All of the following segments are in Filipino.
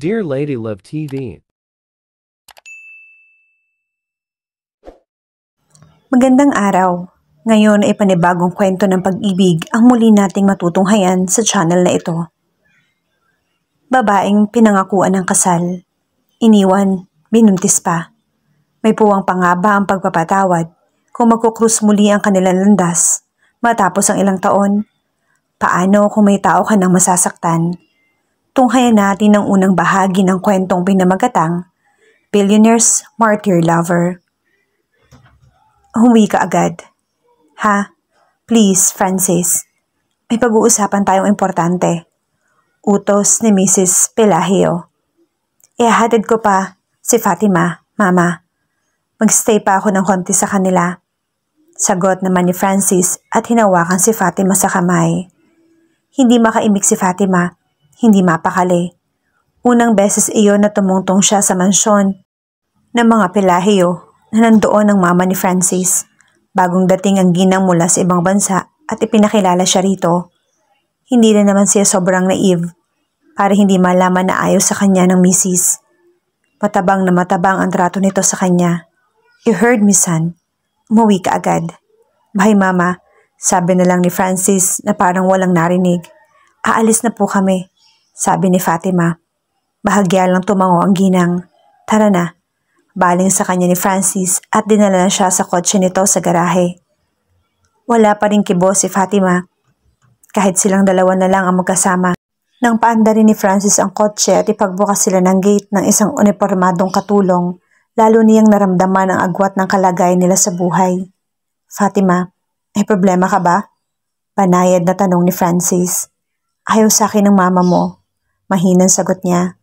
Dear Lady Love TV Magandang araw. Ngayon ay panibagong kwento ng pag-ibig ang muli nating matutunghayan sa channel na ito. Babaeng pinangakuan ng kasal. Iniwan, binuntis pa. May puwang pangaba ang pagpapatawad kung magkukrus muli ang kanilang landas matapos ang ilang taon. Paano kung may tao ka nang masasaktan? tunghayan natin ang unang bahagi ng kwentong pinamagatang Billionaire's Martyr Lover. Huwi ka agad. Ha? Please, Francis. May pag-uusapan tayong importante. Utos ni Mrs. Pelagio. Iahatid ko pa si Fatima, Mama. Magstay pa ako ng konti sa kanila. Sagot naman ni Francis at hinawakan si Fatima sa kamay. Hindi makaimik si Fatima hindi mapakali. Unang beses iyon na tumungtong siya sa mansyon ng mga Pelahio na nandoon ang mama ni Francis. Bagong dating ang ginang mula sa ibang bansa at ipinakilala siya rito. Hindi na naman siya sobrang naive para hindi malaman na ayaw sa kanya ng misis. Matabang na matabang ang trato nito sa kanya. You heard me son. Umuwi ka agad. Bye mama, sabi na lang ni Francis na parang walang narinig. Aalis na po kami. Sabi ni Fatima. Bahagya lang tumango ang ginang. Tara na. Baling sa kanya ni Francis at dinala na siya sa kotse nito sa garahe. Wala pa rin kibo si Fatima. Kahit silang dalawa na lang ang magkasama. Nang paanda rin ni Francis ang kotse at ipagbukas sila ng gate ng isang uniformadong katulong, lalo niyang naramdaman ang agwat ng kalagayan nila sa buhay. Fatima, may problema ka ba? Panayad na tanong ni Francis. Ayaw sa akin ng mama mo. Mahinang sagot niya.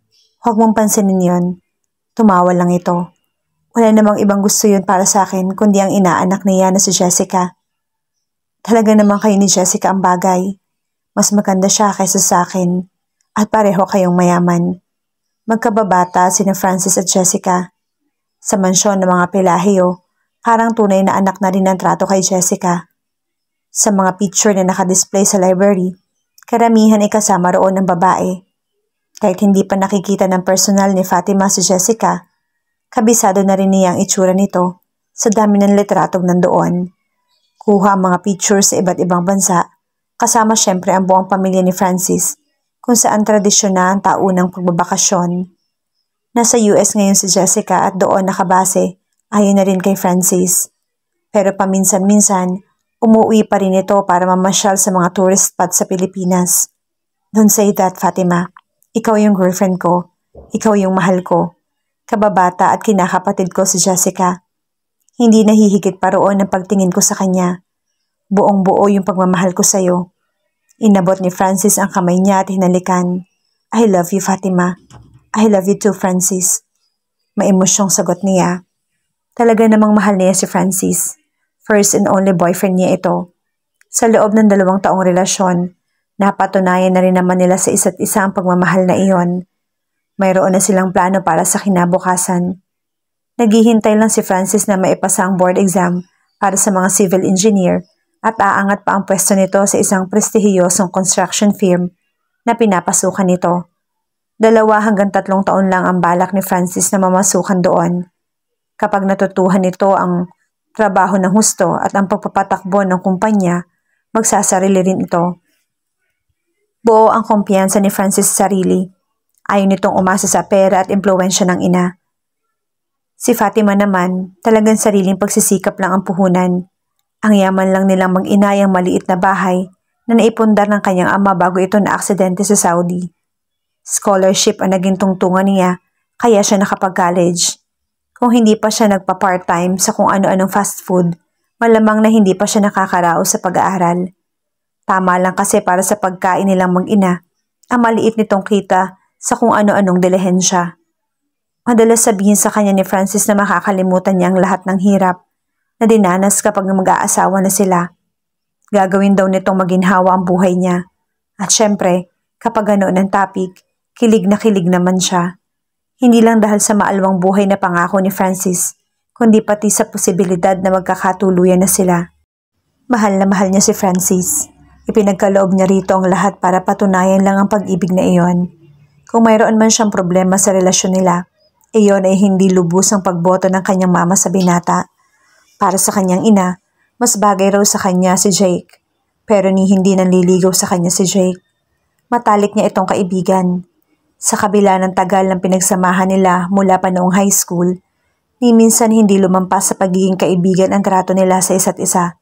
Huwag mong pansinin yon. Tumawa lang ito. Wala namang ibang gusto yun para sa akin kundi ang inaanak niya na si Jessica. Talaga naman kayo ni Jessica ang bagay. Mas maganda siya kaysa sa akin at pareho kayong mayaman. Magkababata sina Francis at Jessica. Sa mansyon ng mga Pelahio, parang tunay na anak na rin ang trato kay Jessica. Sa mga picture na nakadisplay sa library, karamihan ay kasama roon ng babae kahit hindi pa nakikita ng personal ni Fatima si Jessica, kabisado na rin niya ang itsura nito sa dami ng litratong nandoon. Kuha ang mga pictures sa iba't ibang bansa, kasama siyempre ang buong pamilya ni Francis kung saan tradisyon na ang taunang pagbabakasyon. Nasa US ngayon si Jessica at doon nakabase ayon na rin kay Francis. Pero paminsan-minsan, umuwi pa rin ito para mamasyal sa mga tourist spot sa Pilipinas. Don't say that, Fatima. Ikaw yung girlfriend ko. Ikaw yung mahal ko. Kababata at kinakapatid ko si Jessica. Hindi nahihigit pa ang pagtingin ko sa kanya. Buong buo yung pagmamahal ko sa'yo. Inabot ni Francis ang kamay niya at hinalikan. I love you, Fatima. I love you too, Francis. Maemosyong sagot niya. Talaga namang mahal niya si Francis. First and only boyfriend niya ito. Sa loob ng dalawang taong relasyon, Napatunayan na rin naman nila sa isa't isa ang pagmamahal na iyon. Mayroon na silang plano para sa kinabukasan. Naghihintay lang si Francis na maipasa ang board exam para sa mga civil engineer at aangat pa ang pwesto nito sa isang prestihiyosong construction firm na pinapasukan nito. Dalawa hanggang tatlong taon lang ang balak ni Francis na mamasukan doon. Kapag natutuhan nito ang trabaho ng husto at ang pagpapatakbo ng kumpanya, magsasarili rin ito Buo ang kumpiyansa ni Francis sa sarili. Ayaw nitong umasa sa pera at impluensya ng ina. Si Fatima naman, talagang sariling pagsisikap lang ang puhunan. Ang yaman lang nilang mag-inayang maliit na bahay na naipundar ng kanyang ama bago ito na aksidente sa Saudi. Scholarship ang naging tungtungan niya kaya siya nakapag-college. Kung hindi pa siya nagpa-part-time sa kung ano-anong fast food, malamang na hindi pa siya nakakaraos sa pag-aaral. Tama lang kasi para sa pagkain nilang mag-ina, ang maliit nitong kita sa kung ano-anong dilehensya. Madalas sabihin sa kanya ni Francis na makakalimutan niya ang lahat ng hirap na dinanas kapag mag-aasawa na sila. Gagawin daw nitong maginhawa ang buhay niya. At syempre, kapag ganoon ang topic, kilig na kilig naman siya. Hindi lang dahil sa maalwang buhay na pangako ni Francis, kundi pati sa posibilidad na magkakatuluyan na sila. Mahal na mahal niya si Francis. Ipinagkaloob niya rito ang lahat para patunayan lang ang pag-ibig na iyon. Kung mayroon man siyang problema sa relasyon nila, iyon ay hindi lubos ang pagboto ng kanyang mama sa binata. Para sa kanyang ina, mas bagay raw sa kanya si Jake. Pero ni hindi nanliligaw sa kanya si Jake. Matalik niya itong kaibigan. Sa kabila ng tagal ng pinagsamahan nila mula pa noong high school, ni minsan hindi lumampas sa pagiging kaibigan ang trato nila sa isa't isa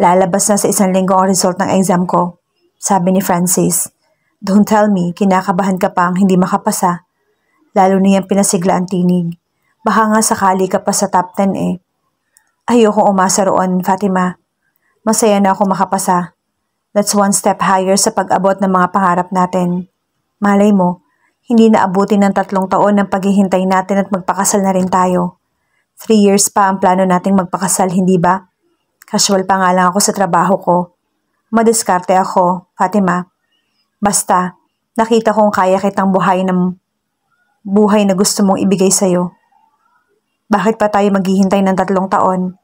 Lalabas na sa isang linggo ang result ng exam ko, sabi ni Francis. Don't tell me, kinakabahan ka pa ang hindi makapasa. Lalo na niyang pinasigla ang tinig. Baka nga sakali ka pa sa top 10 eh. Ayoko umasa roon, Fatima. Masaya na ako makapasa. That's one step higher sa pag-abot ng mga pangarap natin. Malay mo, hindi na abutin ng tatlong taon ang paghihintay natin at magpakasal na rin tayo. Three years pa ang plano nating magpakasal, hindi ba? Casual pa nga lang ako sa trabaho ko. Madiskarte ako, Fatima. Basta, nakita kong kaya kitang buhay ng buhay na gusto mong ibigay sa'yo. Bakit pa tayo maghihintay ng tatlong taon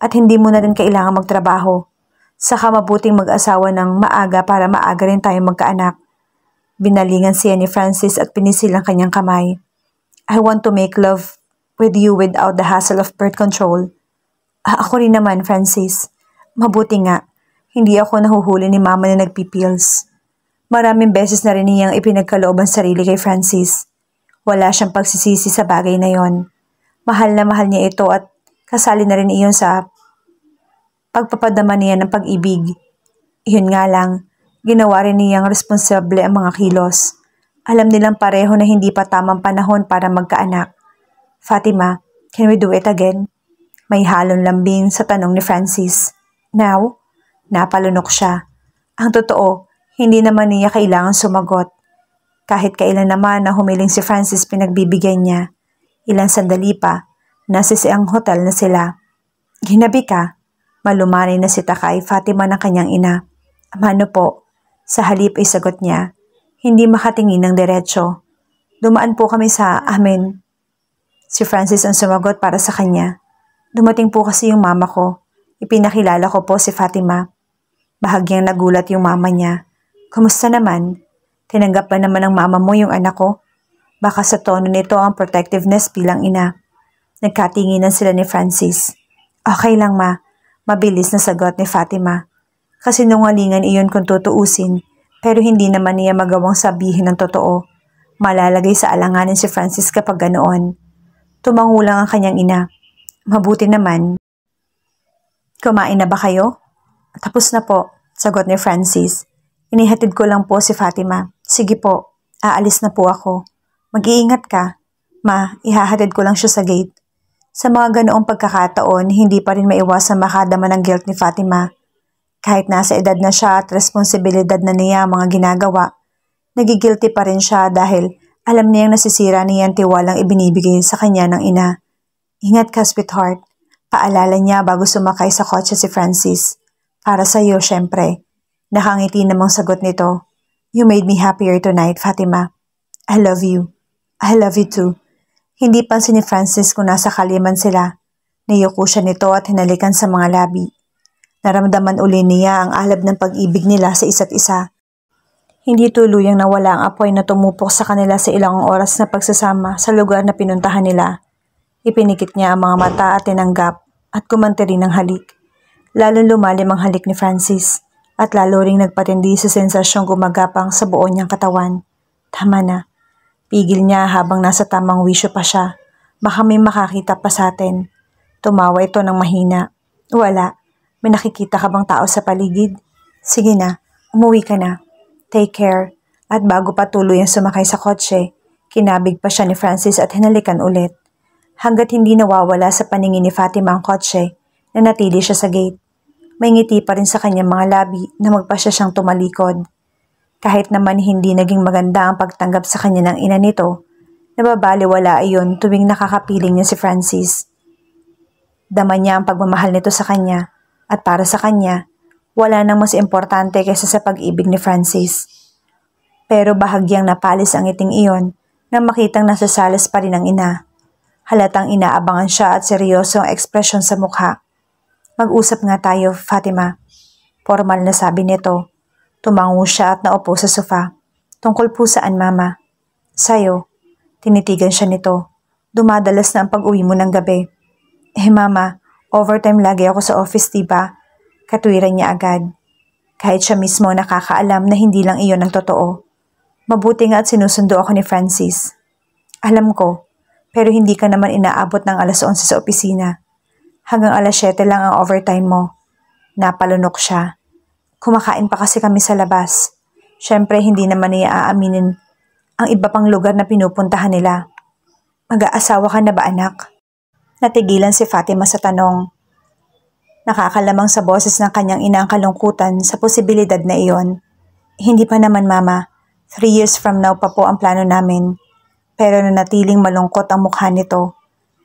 at hindi mo na rin kailangan magtrabaho? Saka mabuting mag-asawa ng maaga para maaga rin tayo magkaanak. Binalingan siya ni Francis at pinisil ang kanyang kamay. I want to make love with you without the hassle of birth control Ah, ako rin naman, Francis. Mabuti nga, hindi ako nahuhuli ni mama na nagpipils. Maraming beses na rin niyang ipinagkaloob ang sarili kay Francis. Wala siyang pagsisisi sa bagay na yon. Mahal na mahal niya ito at kasali na rin iyon sa pagpapadama niya ng pag-ibig. Yun nga lang, ginawa rin niyang responsable ang mga kilos. Alam nilang pareho na hindi pa tamang panahon para magkaanak. Fatima, can we do it again? May halong lambing sa tanong ni Francis. Now, napalunok siya. Ang totoo, hindi naman niya kailangan sumagot. Kahit kailan naman na humiling si Francis pinagbibigyan niya. Ilang sandali pa, nasa siyang hotel na sila. Ginabi ka, malumani na si Takay Fatima ng kanyang ina. Amano po, sa halip ay sagot niya, hindi makatingin ng diretsyo. Dumaan po kami sa amin. Si Francis ang sumagot para sa kanya. Dumating po kasi yung mama ko. Ipinakilala ko po si Fatima. Bahagyang nagulat yung mama niya. Kumusta naman? Tinanggap ba naman ng mama mo yung anak ko? Baka sa tono nito ang protectiveness bilang ina. Nagkatinginan sila ni Francis. Okay lang ma. Mabilis na sagot ni Fatima. Kasi nungalingan iyon kung tutuusin, pero hindi naman niya magawang sabihin ng totoo. Malalagay sa alanganin si Francis kapag ganoon. Tumangulang ang kanyang ina. Mabuti naman. Kumain na ba kayo? Tapos na po, sagot ni Francis. Inihatid ko lang po si Fatima. Sige po, aalis na po ako. Mag-iingat ka. Ma, ihahatid ko lang siya sa gate. Sa mga ganoong pagkakataon, hindi pa rin maiwasang makadama ng guilt ni Fatima. Kahit nasa edad na siya at responsibilidad na niya ang mga ginagawa, nagigilty pa rin siya dahil alam niyang nasisira niya ang tiwalang ibinibigay sa kanya ng ina. Ingat ka, sweetheart. Paalala niya bago sumakay sa kotse si Francis. Para sa iyo, syempre. Nakangiti namang sagot nito. You made me happier tonight, Fatima. I love you. I love you too. Hindi pansin ni Francis kung nasa kaliman sila. Niyuko siya nito at hinalikan sa mga labi. Naramdaman uli niya ang alab ng pag-ibig nila sa isa't isa. Hindi tuluyang nawala ang apoy na tumupok sa kanila sa ilang oras na pagsasama sa lugar na pinuntahan nila. Ipinikit niya ang mga mata at tinanggap at kumanti rin ang halik. Lalo lumalim ang halik ni Francis at lalo ring nagpatindi sa sensasyong gumagapang sa buo niyang katawan. Tama na. Pigil niya habang nasa tamang wisyo pa siya. Baka may makakita pa sa atin. Tumawa ito ng mahina. Wala. May nakikita ka bang tao sa paligid? Sige na, umuwi ka na. Take care. At bago pa tuloy ang sumakay sa kotse, kinabig pa siya ni Francis at hinalikan ulit hanggat hindi nawawala sa paningin ni Fatima ang kotse na natili siya sa gate. May ngiti pa rin sa kanyang mga labi na magpasya siyang tumalikod. Kahit naman hindi naging maganda ang pagtanggap sa kanya ng ina nito, nababaliwala iyon tuwing nakakapiling niya si Francis. Dama niya ang pagmamahal nito sa kanya at para sa kanya, wala nang mas importante kaysa sa pag-ibig ni Francis. Pero bahagyang napalis ang iting iyon nang makitang nasasalas pa rin ang ina. Halatang inaabangan siya at seryosong ekspresyon sa mukha. Mag-usap nga tayo, Fatima. Formal na sabi nito. Tumango siya at naupo sa sofa. Tungkol po saan, Mama? Sayo. Tinitigan siya nito. Dumadalas na ang pag-uwi mo ng gabi. Eh, Mama, overtime lagi ako sa office, diba? Katwiran niya agad. Kahit siya mismo nakakaalam na hindi lang iyon ang totoo. Mabuti nga at sinusundo ako ni Francis. Alam ko, pero hindi ka naman inaabot ng alas 11 sa opisina. Hanggang alas 7 lang ang overtime mo. Napalunok siya. Kumakain pa kasi kami sa labas. Siyempre, hindi naman niya aaminin ang iba pang lugar na pinupuntahan nila. Mag-aasawa ka na ba anak? Natigilan si Fatima sa tanong. Nakakalamang sa boses ng kanyang ina ang kalungkutan sa posibilidad na iyon. Hindi pa naman mama. Three years from now pa po ang plano namin pero nanatiling malungkot ang mukha nito.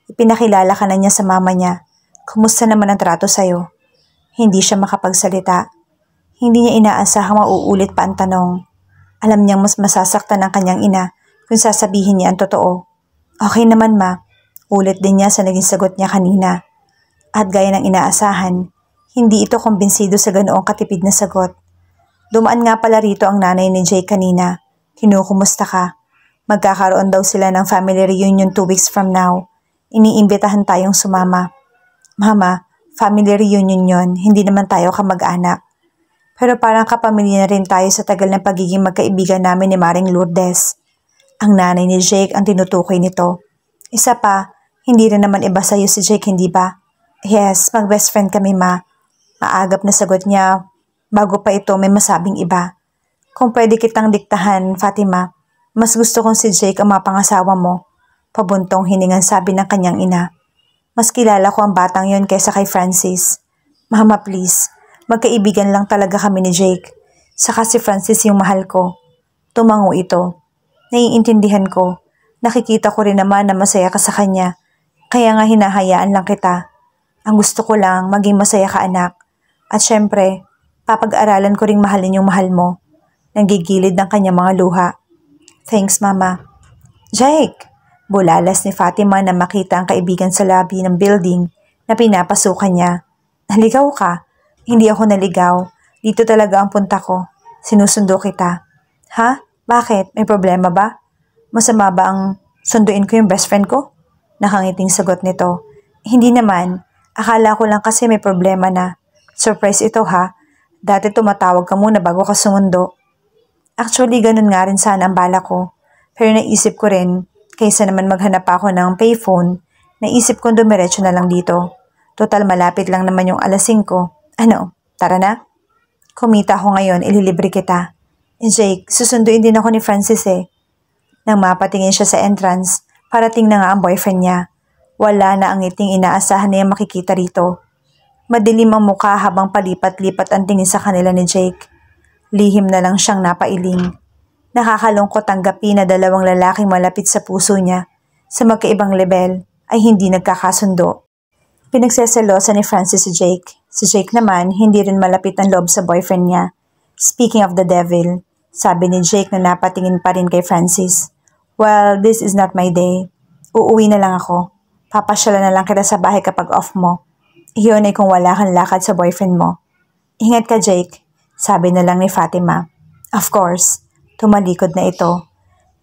Ipinakilala ka na niya sa mama niya. Kumusta naman ang trato sa'yo? Hindi siya makapagsalita. Hindi niya inaasahang mauulit pa ang tanong. Alam niyang mas masasaktan ang kanyang ina kung sasabihin niya ang totoo. Okay naman ma, ulit din niya sa naging sagot niya kanina. At gaya ng inaasahan, hindi ito kumbinsido sa ganoong katipid na sagot. Dumaan nga pala rito ang nanay ni Jay kanina. Kinukumusta ka? Magkakaroon daw sila ng family reunion two weeks from now. Iniimbitahan tayong sumama. Mama, family reunion yon, hindi naman tayo kamag-anak. Pero parang kapamilya na rin tayo sa tagal ng pagiging magkaibigan namin ni Maring Lourdes. Ang nanay ni Jake ang tinutukoy nito. Isa pa, hindi rin naman iba sa'yo si Jake, hindi ba? Yes, mag-best friend kami, ma. Maagap na sagot niya bago pa ito may masabing iba. Kung pwede kitang diktahan, Fatima, mas gusto kong si Jake ang mapangasawa mo. Pabuntong hiningan sabi ng kanyang ina. Mas kilala ko ang batang yon kaysa kay Francis. Mama please, magkaibigan lang talaga kami ni Jake. Saka si Francis yung mahal ko. Tumango ito. Naiintindihan ko. Nakikita ko rin naman na masaya ka sa kanya. Kaya nga hinahayaan lang kita. Ang gusto ko lang maging masaya ka anak. At syempre, papag-aralan ko ring mahalin yung mahal mo. Nagigilid ng kanya mga luha. Thanks, Mama. Jake! Bulalas ni Fatima na makita ang kaibigan sa lobby ng building na pinapasukan niya. Naligaw ka? Hindi ako naligaw. Dito talaga ang punta ko. Sinusundo kita. Ha? Bakit? May problema ba? Masama ba ang sunduin ko yung best friend ko? Nakangiting sagot nito. Hindi naman. Akala ko lang kasi may problema na. Surprise ito ha. Dati tumatawag ka muna bago ka sumundo. Actually, ganun nga rin sana ang bala ko. Pero naisip ko rin, kaysa naman maghanap ako ng payphone, naisip kong dumiretso na lang dito. Total malapit lang naman yung alas 5. Ano, tara na? Kumita ako ngayon, ililibre kita. And Jake, susunduin din ako ni Francis eh. Nang mapatingin siya sa entrance, parating na nga ang boyfriend niya. Wala na ang ngiting inaasahan niya makikita rito. Madilim ang mukha habang palipat-lipat ang tingin sa kanila ni Jake. Lihim na lang siyang napailing. Nakakalungkot tanggapin na dalawang lalaking malapit sa puso niya sa magkaibang level ay hindi nagkakasundo. Pinagseselosa ni Francis si Jake. Si Jake naman, hindi rin malapit ang loob sa boyfriend niya. Speaking of the devil, sabi ni Jake na napatingin pa rin kay Francis. Well, this is not my day. Uuwi na lang ako. Papasyala na lang kita sa bahay kapag off mo. Iyon ay kung wala kang lakad sa boyfriend mo. Ingat ka, Jake. Sabi na lang ni Fatima. Of course, tumalikod na ito.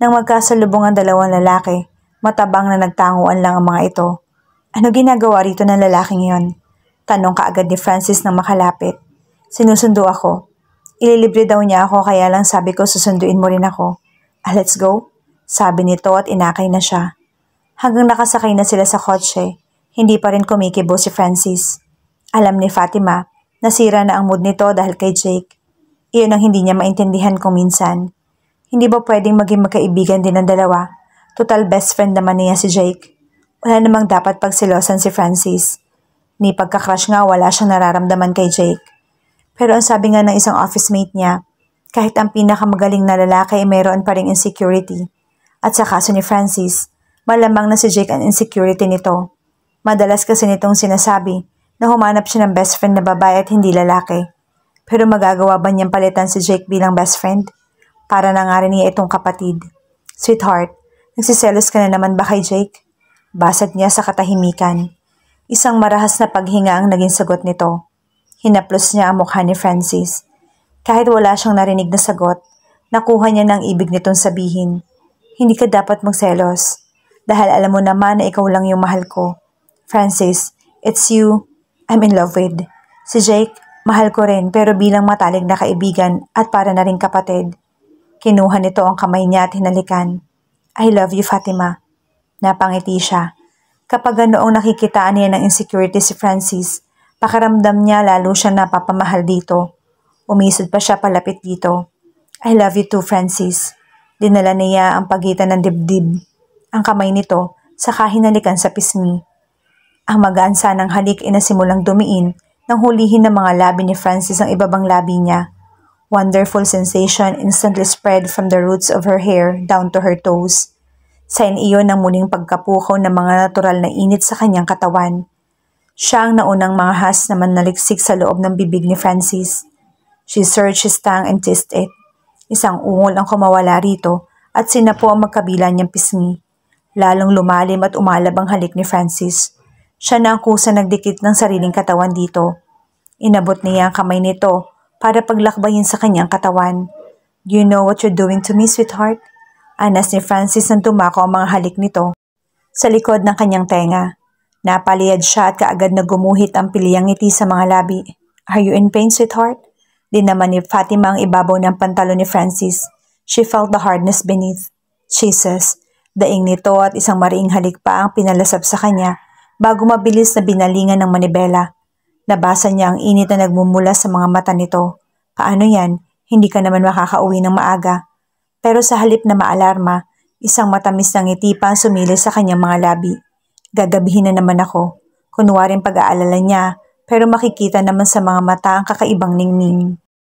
Nang magkasalubong ang dalawang lalaki, matabang na nagtanguan lang ang mga ito. Ano ginagawa rito ng lalaking yon? Tanong kaagad ni Francis nang makalapit. Sinusundo ako. Ililibre daw niya ako kaya lang sabi ko susunduin mo rin ako. Ah, let's go. Sabi nito at inakay na siya. Hanggang nakasakay na sila sa kotse, hindi pa rin kumikibo si Francis. Alam ni Fatima Nasira na ang mood nito dahil kay Jake. Iyon ang hindi niya maintindihan kung minsan. Hindi ba pwedeng maging magkaibigan din ang dalawa? Total best friend naman niya si Jake. Wala namang dapat pagsilosan si Francis. Ni pagkakrush nga wala siyang nararamdaman kay Jake. Pero ang sabi nga ng isang office mate niya, kahit ang pinakamagaling na lalaki ay mayroon pa ring insecurity. At sa kaso ni Francis, malamang na si Jake ang insecurity nito. Madalas kasi nitong sinasabi na humanap siya ng best friend na babae at hindi lalaki. Pero magagawa ba niyang palitan si Jake bilang best friend? Para na nga rin niya itong kapatid. Sweetheart, nagsiselos ka na naman ba kay Jake? Basad niya sa katahimikan. Isang marahas na paghinga ang naging sagot nito. Hinaplos niya ang mukha ni Francis. Kahit wala siyang narinig na sagot, nakuha niya ng ibig nitong sabihin. Hindi ka dapat magselos. Dahil alam mo naman na ikaw lang yung mahal ko. Francis, it's you I'm in love with. Si Jake, mahal ko rin pero bilang matalig na kaibigan at para na rin kapatid. Kinuha nito ang kamay niya at hinalikan. I love you, Fatima. Napangiti siya. Kapag ganoong nakikitaan niya ng insecurity si Francis, Pakaramdam niya lalo siya napapamahal dito. Umisod pa siya palapit dito. I love you too, Francis. Dinala niya ang pagitan ng dibdib. Ang kamay nito, saka hinalikan sa pismi. Ang magaan sanang halik ay nasimulang dumiin nang hulihin ng mga labi ni Francis ang ibabang labi niya. Wonderful sensation instantly spread from the roots of her hair down to her toes. Sign iyon ng muling pagkapukaw ng mga natural na init sa kanyang katawan. Siya ang naunang mga has na naliksik sa loob ng bibig ni Francis. She searched his tongue and tasted it. Isang ungol ang kumawala rito at sinapo ang magkabila niyang pisngi. Lalong lumalim at umalab ang halik ni Francis. Siya na ang kusa nagdikit ng sariling katawan dito. Inabot niya ang kamay nito para paglakbayin sa kanyang katawan. Do you know what you're doing to me, sweetheart? Anas ni Francis nang tumako ang mga halik nito. Sa likod ng kanyang tenga, napaliyad siya at kaagad na gumuhit ang piliyang ngiti sa mga labi. Are you in pain, sweetheart? Din naman ni Fatima ang ibabaw ng pantalo ni Francis. She felt the hardness beneath. Jesus, daing nito at isang mariing halik pa ang pinalasap sa kanya bago mabilis na binalingan ng manibela. Nabasa niya ang init na nagmumula sa mga mata nito. Paano yan? Hindi ka naman makakauwi ng maaga. Pero sa halip na maalarma, isang matamis na ngiti pa ang sumili sa kanyang mga labi. Gagabihin na naman ako. Kunwaring pag-aalala niya, pero makikita naman sa mga mata ang kakaibang ningning.